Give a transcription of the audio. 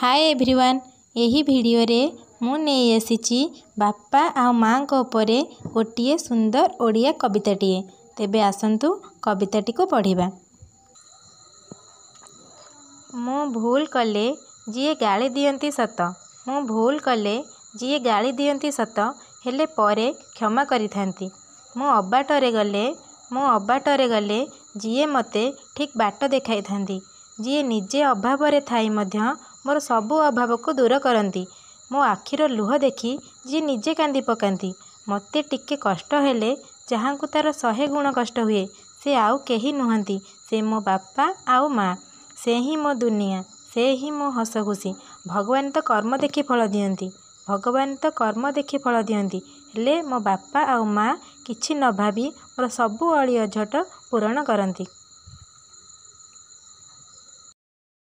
ହାଏ everyone ଏହି ଭିଡ଼ିଓରେ ମୁଁ ନେଇ ଆସିଛି ବାପା ଆଉ ମାଆଙ୍କ ଉପରେ ଗୋଟିଏ ସୁନ୍ଦର ଓଡ଼ିଆ କବିତାଟିଏ ତେବେ ଆସନ୍ତୁ କବିତାଟିକୁ ପଢ଼ିବା ମୁଁ ଭୁଲ କଲେ ଯିଏ ଗାଳି ଦିଅନ୍ତି ସତ ମୁଁ ଭୁଲ କଲେ ଯିଏ ଗାଳି ଦିଅନ୍ତି ସତ ହେଲେ ପରେ କ୍ଷମା କରିଥାନ୍ତି ମୁଁ ଅବାଟରେ ଗଲେ ମୁଁ ଅବାଟରେ ଗଲେ ଯିଏ ମୋତେ ଠିକ୍ ବାଟ ଦେଖାଇଥାନ୍ତି ଯିଏ ନିଜେ ଅଭାବରେ ଥାଇ ମଧ୍ୟ ମୋର ସବୁ ଅଭାବକୁ ଦୂର କରନ୍ତି ମୋ ଆଖିର ଲୁହ ଦେଖି ଯିଏ ନିଜେ କାନ୍ଦି ପକାନ୍ତି ମୋତେ ଟିକେ କଷ୍ଟ ହେଲେ ଯାହାଙ୍କୁ ତା'ର ଶହେ ଗୁଣ କଷ୍ଟ ହୁଏ ସେ ଆଉ କେହି ନୁହନ୍ତି ସେ ମୋ ବାପା ଆଉ ମା ସେ ହିଁ ମୋ ଦୁନିଆ ସେ ହିଁ ମୋ ହସଖୁସି ଭଗବାନ ତ କର୍ମ ଦେଖି ଫଳ ଦିଅନ୍ତି ଭଗବାନ ତ କର୍ମ ଦେଖି ଫଳ ଦିଅନ୍ତି ହେଲେ ମୋ ବାପା ଆଉ ମା କିଛି ନ ଭାବି ମୋର ସବୁ ଅଳିଅ ଝଟ ପୂରଣ କରନ୍ତି